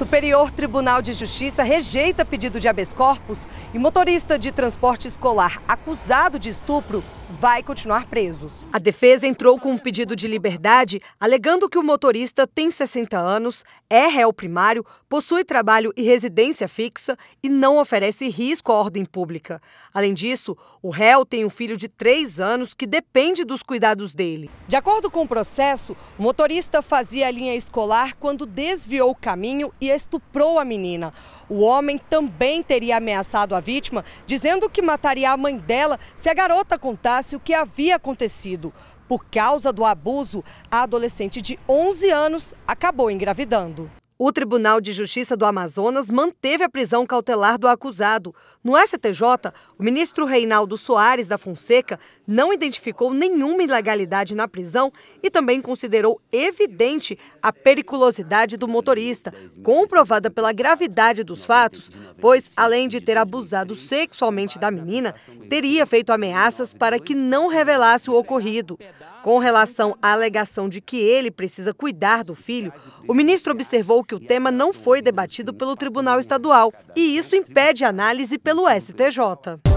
Superior Tribunal de Justiça rejeita pedido de habeas corpus e motorista de transporte escolar acusado de estupro vai continuar presos. A defesa entrou com um pedido de liberdade, alegando que o motorista tem 60 anos, é réu primário, possui trabalho e residência fixa e não oferece risco à ordem pública. Além disso, o réu tem um filho de 3 anos que depende dos cuidados dele. De acordo com o processo, o motorista fazia a linha escolar quando desviou o caminho e estuprou a menina. O homem também teria ameaçado a vítima, dizendo que mataria a mãe dela se a garota contasse contasse o que havia acontecido. Por causa do abuso, a adolescente de 11 anos acabou engravidando. O Tribunal de Justiça do Amazonas manteve a prisão cautelar do acusado. No STJ, o ministro Reinaldo Soares da Fonseca não identificou nenhuma ilegalidade na prisão e também considerou evidente a periculosidade do motorista, comprovada pela gravidade dos fatos, pois, além de ter abusado sexualmente da menina, teria feito ameaças para que não revelasse o ocorrido. Com relação à alegação de que ele precisa cuidar do filho, o ministro observou que o tema não foi debatido pelo Tribunal Estadual, e isso impede análise pelo STJ.